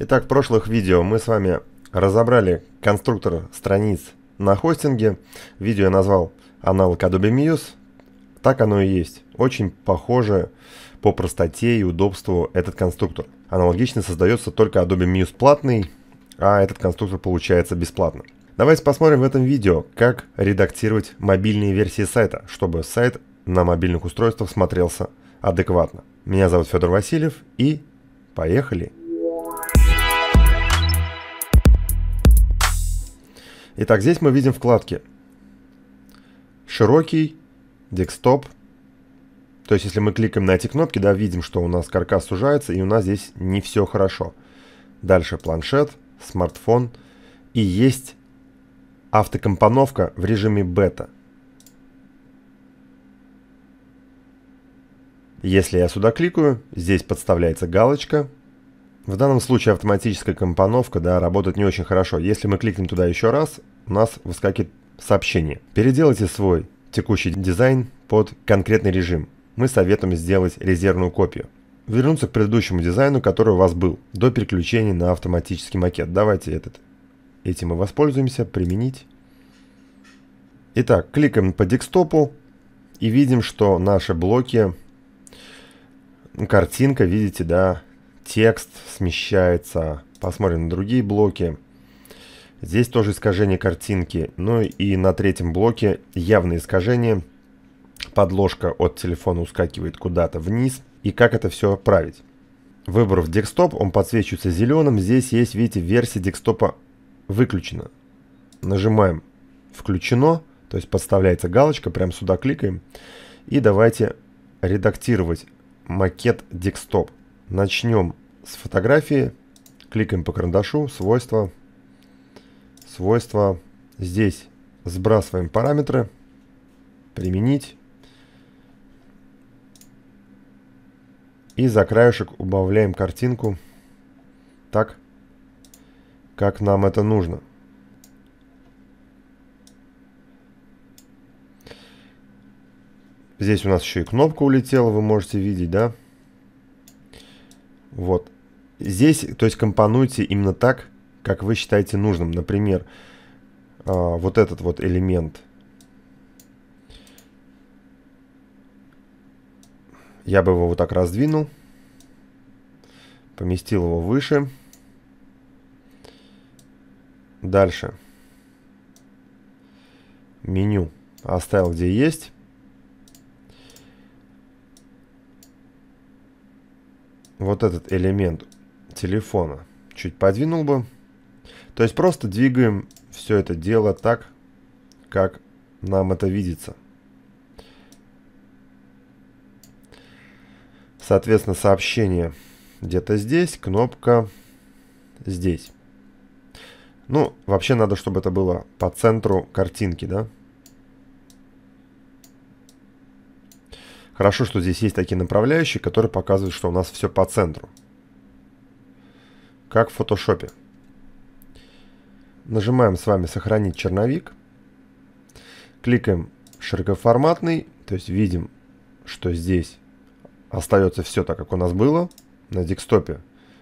Итак, в прошлых видео мы с вами разобрали конструктор страниц на хостинге. Видео я назвал аналог Adobe Muse. Так оно и есть. Очень похоже по простоте и удобству этот конструктор. Аналогично создается только Adobe Muse платный, а этот конструктор получается бесплатно. Давайте посмотрим в этом видео, как редактировать мобильные версии сайта, чтобы сайт на мобильных устройствах смотрелся адекватно. Меня зовут Федор Васильев и поехали! Итак, здесь мы видим вкладки. Широкий, декстоп. То есть, если мы кликаем на эти кнопки, да, видим, что у нас каркас сужается, и у нас здесь не все хорошо. Дальше планшет, смартфон. И есть автокомпоновка в режиме бета. Если я сюда кликаю, здесь подставляется галочка. В данном случае автоматическая компоновка да, работает не очень хорошо. Если мы кликнем туда еще раз, у нас выскакивает сообщение. Переделайте свой текущий дизайн под конкретный режим. Мы советуем сделать резервную копию. Вернуться к предыдущему дизайну, который у вас был, до переключения на автоматический макет. Давайте этот. Этим мы воспользуемся. Применить. Итак, кликаем по декстопу и видим, что наши блоки, ну, картинка, видите, да, текст смещается. Посмотрим на другие блоки. Здесь тоже искажение картинки. Ну и на третьем блоке явное искажение. Подложка от телефона ускакивает куда-то вниз. И как это все править? Выбрав декстоп, он подсвечивается зеленым. Здесь есть, видите, версия декстопа выключена. Нажимаем «Включено», то есть подставляется галочка, прям сюда кликаем. И давайте редактировать макет декстоп. Начнем с фотографии, кликаем по карандашу, свойства, свойства здесь сбрасываем параметры, применить. И за краешек убавляем картинку так, как нам это нужно. Здесь у нас еще и кнопка улетела, вы можете видеть, да? Вот. Здесь, то есть компонуйте именно так, как вы считаете нужным. Например, а, вот этот вот элемент. Я бы его вот так раздвинул. Поместил его выше. Дальше. Меню оставил где есть. Вот этот элемент телефона чуть подвинул бы. То есть просто двигаем все это дело так, как нам это видится. Соответственно, сообщение где-то здесь, кнопка здесь. Ну, вообще надо, чтобы это было по центру картинки, да? Хорошо, что здесь есть такие направляющие, которые показывают, что у нас все по центру. Как в фотошопе. Нажимаем с вами «Сохранить черновик». Кликаем «Широкоформатный», то есть видим, что здесь остается все так, как у нас было. На декстопе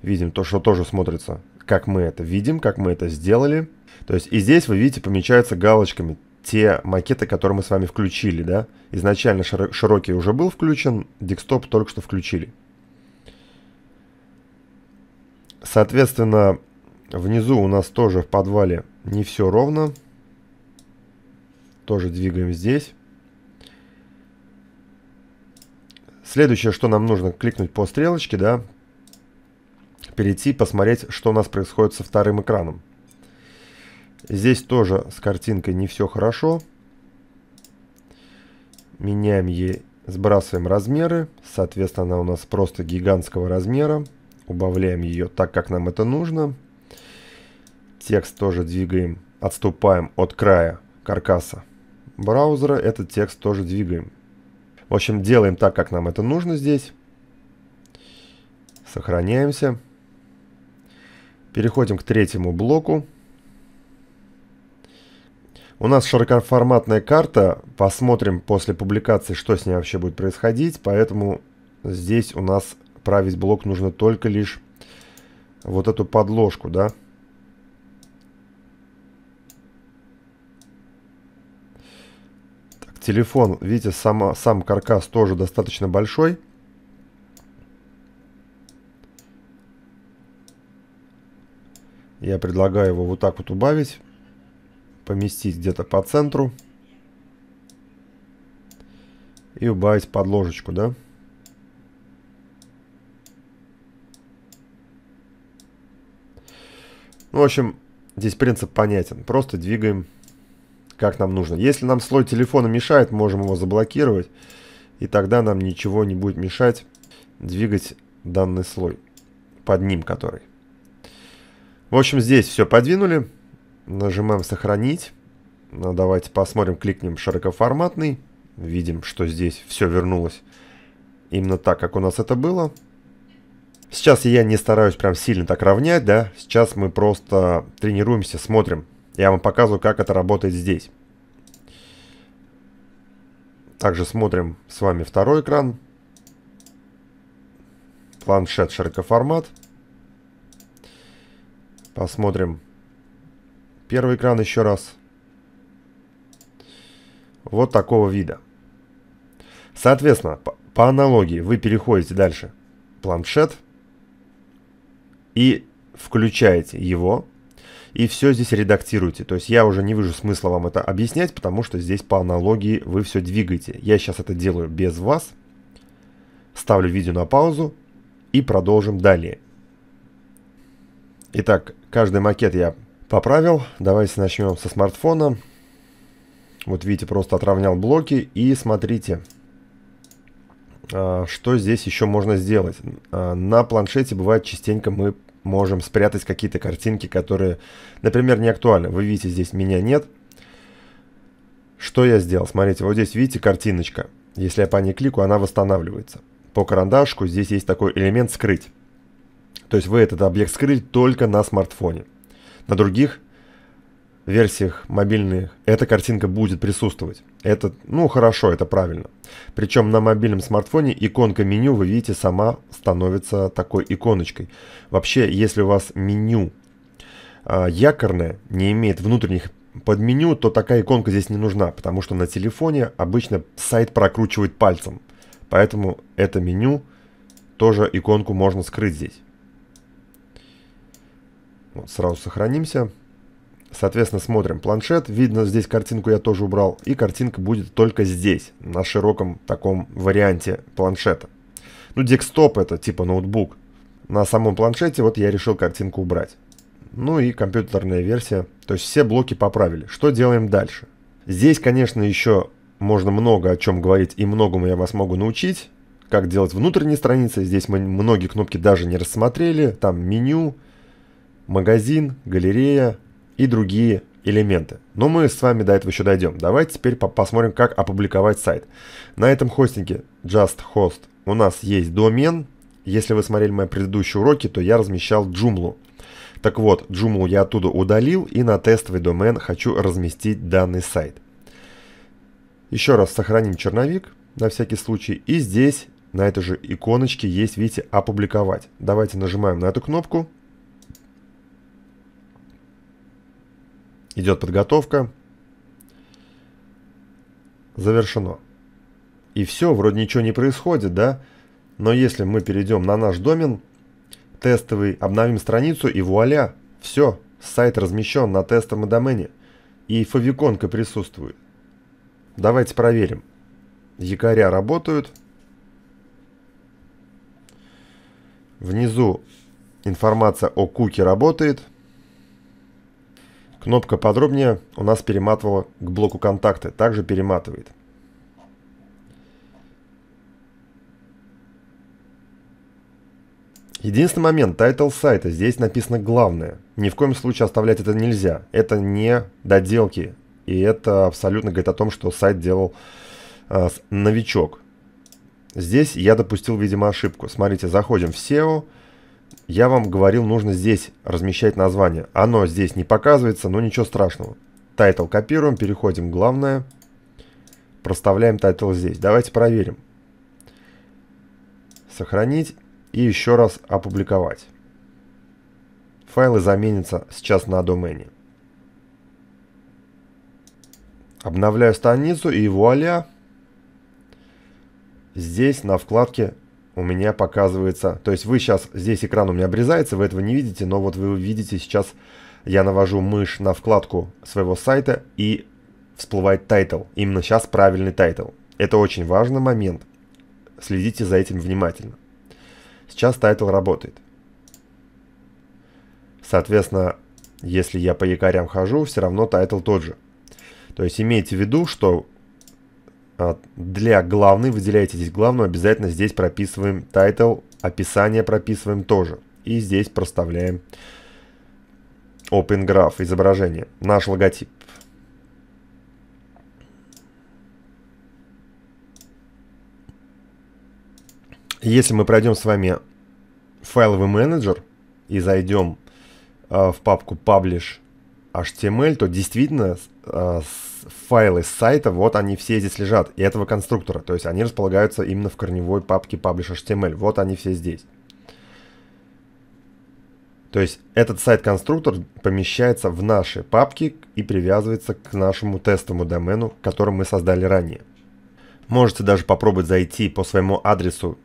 видим то, что тоже смотрится, как мы это видим, как мы это сделали. То есть и здесь вы видите, помечаются галочками те макеты, которые мы с вами включили, да. Изначально широкий уже был включен, декстоп только что включили. Соответственно, Внизу у нас тоже в подвале не все ровно. Тоже двигаем здесь. Следующее, что нам нужно, кликнуть по стрелочке, да, перейти, посмотреть, что у нас происходит со вторым экраном. Здесь тоже с картинкой не все хорошо. Меняем ей, сбрасываем размеры. Соответственно, она у нас просто гигантского размера. Убавляем ее так, как нам это нужно. Нужно. Текст тоже двигаем. Отступаем от края каркаса браузера. Этот текст тоже двигаем. В общем, делаем так, как нам это нужно здесь. Сохраняемся. Переходим к третьему блоку. У нас широкоформатная карта. Посмотрим после публикации, что с ней вообще будет происходить. Поэтому здесь у нас править блок нужно только лишь вот эту подложку, да. Да телефон, видите, сам, сам каркас тоже достаточно большой. Я предлагаю его вот так вот убавить, поместить где-то по центру и убавить подложечку, да? Ну, в общем, здесь принцип понятен. Просто двигаем как нам нужно. Если нам слой телефона мешает, можем его заблокировать. И тогда нам ничего не будет мешать двигать данный слой. Под ним который. В общем, здесь все подвинули. Нажимаем «Сохранить». Ну, давайте посмотрим, кликнем «Широкоформатный». Видим, что здесь все вернулось именно так, как у нас это было. Сейчас я не стараюсь прям сильно так равнять, да. Сейчас мы просто тренируемся, смотрим, я вам показываю, как это работает здесь. Также смотрим с вами второй экран. Планшет широкоформат. Посмотрим первый экран еще раз. Вот такого вида. Соответственно, по, аналогии вы переходите дальше планшет и включаете его и все здесь редактируете. То есть я уже не вижу смысла вам это объяснять, потому что здесь по аналогии вы все двигаете. Я сейчас это делаю без вас. Ставлю видео на паузу и продолжим далее. Итак, каждый макет я поправил. Давайте начнем со смартфона. Вот видите, просто отравнял блоки и смотрите, а, что здесь еще можно сделать. А, на планшете бывает частенько мы можем спрятать какие-то картинки, которые, например, не актуальны. Вы видите, здесь меня нет. Что я сделал? Смотрите, вот здесь видите картиночка. Если я по ней кликаю, она восстанавливается. По карандашку здесь есть такой элемент «Скрыть». То есть вы этот объект скрыли только на смартфоне. На других версиях мобильных эта картинка будет присутствовать. Это, ну хорошо, это правильно. Причем на мобильном смартфоне иконка меню, вы видите, сама становится такой иконочкой. Вообще, если у вас меню э, якорное, не имеет внутренних под меню, то такая иконка здесь не нужна, потому что на телефоне обычно сайт прокручивает пальцем. Поэтому это меню, тоже иконку можно скрыть здесь. Вот, сразу сохранимся. Соответственно, смотрим планшет. Видно, здесь картинку я тоже убрал. И картинка будет только здесь, на широком таком варианте планшета. Ну, декстоп это типа ноутбук. На самом планшете вот я решил картинку убрать. Ну и компьютерная версия. То есть все блоки поправили. Что делаем дальше? Здесь, конечно, еще можно много о чем говорить и многому я вас могу научить. Как делать внутренние страницы. Здесь мы многие кнопки даже не рассмотрели. Там меню, магазин, галерея, и другие элементы. Но мы с вами до этого еще дойдем. Давайте теперь по посмотрим, как опубликовать сайт. На этом хостинге JustHost у нас есть домен. Если вы смотрели мои предыдущие уроки, то я размещал Joomla. Так вот, Joomla я оттуда удалил и на тестовый домен хочу разместить данный сайт. Еще раз сохраним черновик на всякий случай. И здесь на этой же иконочке есть, видите, опубликовать. Давайте нажимаем на эту кнопку Идет подготовка. Завершено. И все, вроде ничего не происходит, да? Но если мы перейдем на наш домен тестовый, обновим страницу и вуаля, все, сайт размещен на тестовом домене. И фавиконка присутствует. Давайте проверим. Якоря работают. Внизу информация о куке работает. Кнопка «Подробнее» у нас перематывала к блоку «Контакты», также перематывает. Единственный момент, тайтл сайта, здесь написано главное. Ни в коем случае оставлять это нельзя. Это не доделки. И это абсолютно говорит о том, что сайт делал э, новичок. Здесь я допустил, видимо, ошибку. Смотрите, заходим в SEO. Я вам говорил, нужно здесь размещать название. Оно здесь не показывается, но ничего страшного. Тайтл копируем, переходим в главное. Проставляем тайтл здесь. Давайте проверим. Сохранить и еще раз опубликовать. Файлы заменятся сейчас на домене. Обновляю страницу и вуаля! Здесь на вкладке у меня показывается, то есть вы сейчас, здесь экран у меня обрезается, вы этого не видите, но вот вы видите сейчас, я навожу мышь на вкладку своего сайта и всплывает тайтл. Именно сейчас правильный тайтл. Это очень важный момент. Следите за этим внимательно. Сейчас тайтл работает. Соответственно, если я по якорям хожу, все равно тайтл тот же. То есть имейте в виду, что а, для главной выделяете здесь главную, обязательно здесь прописываем title, описание прописываем тоже. И здесь проставляем Open Graph, изображение, наш логотип. Если мы пройдем с вами файловый менеджер и зайдем э, в папку Publish HTML, то действительно э, файлы с сайта, вот они все здесь лежат, и этого конструктора. То есть они располагаются именно в корневой папке publish.html. Вот они все здесь. То есть этот сайт-конструктор помещается в наши папки и привязывается к нашему тестовому домену, который мы создали ранее. Можете даже попробовать зайти по своему адресу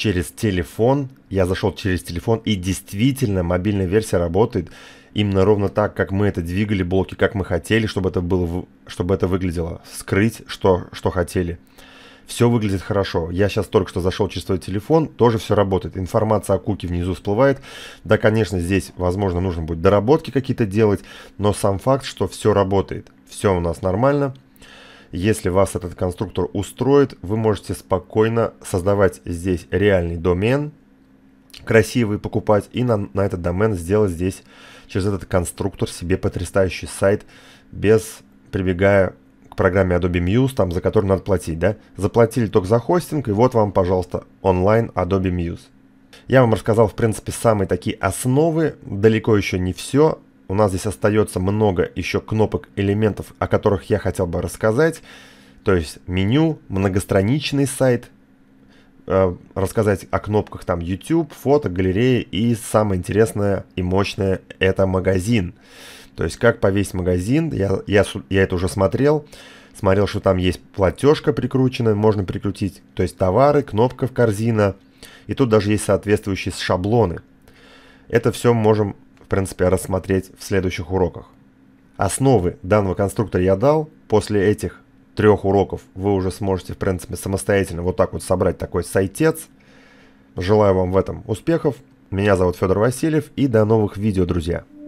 через телефон. Я зашел через телефон, и действительно мобильная версия работает именно ровно так, как мы это двигали, блоки, как мы хотели, чтобы это было, чтобы это выглядело, скрыть, что, что хотели. Все выглядит хорошо. Я сейчас только что зашел через свой телефон, тоже все работает. Информация о куке внизу всплывает. Да, конечно, здесь, возможно, нужно будет доработки какие-то делать, но сам факт, что все работает. Все у нас нормально. Если вас этот конструктор устроит, вы можете спокойно создавать здесь реальный домен, красивый покупать и на, на этот домен сделать здесь через этот конструктор себе потрясающий сайт, без прибегая к программе Adobe Muse, там, за которую надо платить, да? Заплатили только за хостинг, и вот вам, пожалуйста, онлайн Adobe Muse. Я вам рассказал, в принципе, самые такие основы, далеко еще не все, у нас здесь остается много еще кнопок, элементов, о которых я хотел бы рассказать. То есть меню, многостраничный сайт, э, рассказать о кнопках там YouTube, фото, галереи и самое интересное и мощное это магазин. То есть как повесить магазин, я, я, я это уже смотрел, смотрел, что там есть платежка прикрученная, можно прикрутить, то есть товары, кнопка в корзина, и тут даже есть соответствующие шаблоны. Это все можем принципе, рассмотреть в следующих уроках. Основы данного конструктора я дал, после этих трех уроков вы уже сможете, в принципе, самостоятельно вот так вот собрать такой сайтец. Желаю вам в этом успехов. Меня зовут Федор Васильев и до новых видео, друзья.